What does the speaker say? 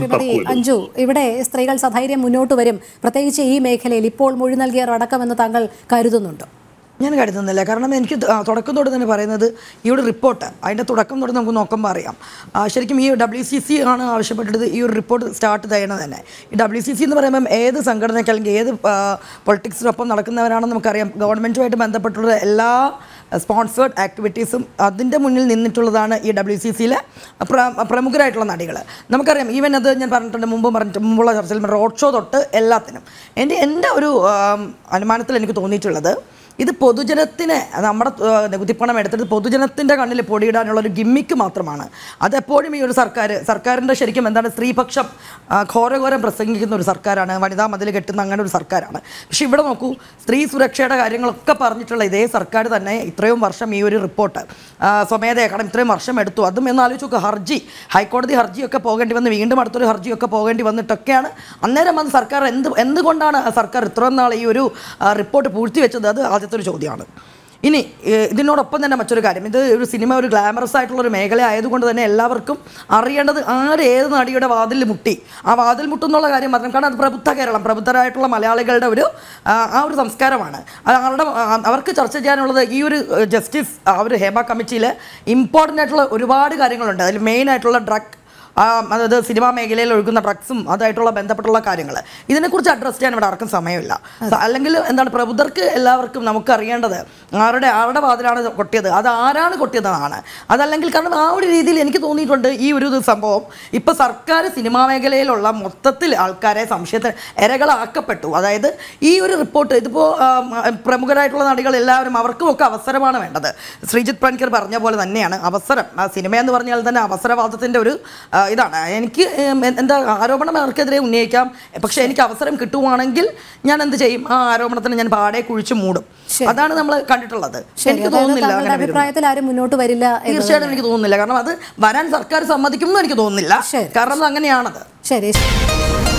ശ്രീമതി അഞ്ജു ഇവിടെ സ്ത്രീകൾ സധൈര്യം മുന്നോട്ട് വരും പ്രത്യേകിച്ച് ഈ മേഖലയിൽ ഇപ്പോൾ മൊഴി നൽകിയവർ അടക്കമെന്ന് താങ്കൾ കരുതുന്നുണ്ടോ ഞാൻ കരുതുന്നില്ല കാരണം എനിക്ക് തുടക്കം തൊട്ട് തന്നെ പറയുന്നത് ഈ ഒരു റിപ്പോർട്ട് അതിൻ്റെ തുടക്കം തൊട്ട് നമുക്ക് നോക്കുമ്പോൾ അറിയാം ശരിക്കും ഈ ഡബ്ല്യു സി സി ആണ് ആവശ്യപ്പെട്ടത് ഈ ഒരു റിപ്പോർട്ട് സ്റ്റാർട്ട് ചെയ്യണത് തന്നെ ഈ ഡബ്ല്യു സി സി എന്ന് പറയുമ്പം ഏത് സംഘടനയ്ക്ക് അല്ലെങ്കിൽ ഏത് പൊളിറ്റിക്സിനൊപ്പം നടക്കുന്നവരാണെന്ന് നമുക്കറിയാം ഗവൺമെൻറ്റുമായിട്ട് ബന്ധപ്പെട്ടുള്ള എല്ലാ സ്പോൺസേഡ് ആക്ടിവിറ്റീസും അതിൻ്റെ മുന്നിൽ നിന്നിട്ടുള്ളതാണ് ഈ ഡബ്ല്യു സി സിയിലെ പ്രമുഖരായിട്ടുള്ള നടികൾ നമുക്കറിയാം ഈവൻ അത് ഞാൻ പറഞ്ഞിട്ടുണ്ട് മുമ്പ് പറഞ്ഞിട്ട് മുമ്പുള്ള ചർച്ചയിൽ റോഡ് ഷോ തൊട്ട് എല്ലാത്തിനും എൻ്റെ എൻ്റെ ഒരു അനുമാനത്തിൽ എനിക്ക് തോന്നിയിട്ടുള്ളത് ഇത് പൊതുജനത്തിനെ നമ്മുടെ നികുതിപ്പണം എടുത്തിട്ട് പൊതുജനത്തിൻ്റെ കണ്ണിൽ പൊടിയിടാനുള്ള ഒരു ഗിമ്മിക്ക് മാത്രമാണ് അതെപ്പോഴും ഈ ഒരു സർക്കാർ സർക്കാരിൻ്റെ ശരിക്കും എന്താണ് സ്ത്രീപക്ഷം ഘോരഘോരം പ്രസംഗിക്കുന്ന ഒരു സർക്കാരാണ് വനിതാ മതിൽ കെട്ടുന്ന അങ്ങനെ ഒരു സർക്കാരാണ് പക്ഷേ ഇവിടെ നോക്കൂ സ്ത്രീ സുരക്ഷയുടെ കാര്യങ്ങളൊക്കെ പറഞ്ഞിട്ടുള്ള ഇതേ സർക്കാർ തന്നെ ഇത്ര ഇത്രയും വർഷം ഈ ഒരു റിപ്പോർട്ട് സ്വമേധയ കാരണം ഇത്രയും വർഷം എടുത്തു അതും എന്നാലോചിച്ച് നോക്കുക ഹർജി ഹൈക്കോടതി ഹർജിയൊക്കെ പോകേണ്ടി വന്ന് വീണ്ടും അടുത്തൊരു ഹർജിയൊക്കെ പോകേണ്ടി വന്നിട്ടൊക്കെയാണ് അന്നേരം വന്ന് സർക്കാർ എന്ത് എന്തുകൊണ്ടാണ് സർക്കാർ ഇത്രയും നാൾ ഈ ഒരു റിപ്പോർട്ട് പൂഴ്ത്തിവെച്ചത് അത് ആദ്യത്തെ ഒരു ചോദ്യമാണ് ഇനി ഇതിനോടൊപ്പം തന്നെ മറ്റൊരു കാര്യം ഇത് ഒരു സിനിമ ഒരു ഗ്ലാമറസ് ആയിട്ടുള്ള ഒരു മേഖല ആയതുകൊണ്ട് തന്നെ എല്ലാവർക്കും അറിയേണ്ടത് ആരേത് നടിയുടെ വാതിൽ മുട്ടി ആ വാതിൽ മുട്ടുന്നുള്ള കാര്യം മാത്രം കാരണം അത് പ്രബുദ്ധ കേരളം പ്രബുദ്ധരായിട്ടുള്ള മലയാളികളുടെ ഒരു ആ ഒരു സംസ്കാരമാണ് അവരുടെ അവർക്ക് ചർച്ച ചെയ്യാനുള്ളത് ഈ ഒരു ജസ്റ്റിസ് ആ ഒരു ഹേമ കമ്മിറ്റിയിൽ ഇമ്പോർട്ടൻ്റ് ആയിട്ടുള്ള ഒരുപാട് കാര്യങ്ങളുണ്ട് അതിൽ മെയിൻ ആയിട്ടുള്ള ഡ്രഗ് അതായത് സിനിമാ മേഖലയിൽ ഒഴുകുന്ന ഡ്രഗ്സും അതായിട്ടുള്ള ബന്ധപ്പെട്ടുള്ള കാര്യങ്ങൾ ഇതിനെക്കുറിച്ച് അഡ്രസ്സ് ചെയ്യാൻ ഇവിടെ ആർക്കും സമയമില്ല അല്ലെങ്കിൽ എന്താണ് പ്രബുദ്ധർക്ക് എല്ലാവർക്കും നമുക്കറിയേണ്ടത് ആരുടെ ആരുടെ വാതിലാണ് കൊട്ടിയത് അത് ആരാണ് കൊട്ടിയതെന്നാണ് അതല്ലെങ്കിൽ കാരണം ആ ഒരു രീതിയിൽ എനിക്ക് തോന്നിയിട്ടുണ്ട് ഈ ഒരു സംഭവം ഇപ്പൊ സർക്കാർ സിനിമാ മേഖലയിലുള്ള മൊത്തത്തിൽ ആൾക്കാരെ സംശയത്തിന് ഇരകളാക്കപ്പെട്ടു അതായത് ഈ ഒരു റിപ്പോർട്ട് ഇതിപ്പോ പ്രമുഖരായിട്ടുള്ള നടികൾ എല്ലാവരും അവർക്കും ഒക്കെ അവസരമാണ് വേണ്ടത് ശ്രീജിത്ത് പണിക്കർ പറഞ്ഞ പോലെ തന്നെയാണ് അവസരം സിനിമ എന്ന് പറഞ്ഞാൽ തന്നെ അവസരവാദത്തിന്റെ ഒരു ഇതാണ് എനിക്ക് എന്താ ആരോപണം അവർക്കെതിരെ ഉന്നയിക്കാം പക്ഷെ എനിക്ക് അവസരം കിട്ടുവാണെങ്കിൽ ഞാൻ എന്ത് ചെയ്യും ആ ആരോപണത്തിന് ഞാൻ പാടെ കുഴിച്ചു മൂടും അതാണ് നമ്മൾ കണ്ടിട്ടുള്ളത് എനിക്ക് തോന്നുന്നില്ല അഭിപ്രായത്തിൽ ആരും മുന്നോട്ട് വരില്ല തീർച്ചയായിട്ടും എനിക്ക് തോന്നുന്നില്ല കാരണം അത് വരാൻ സർക്കാർ സമ്മതിക്കുമെന്ന് എനിക്ക് തോന്നുന്നില്ല കാരണം അങ്ങനെയാണത് ശരി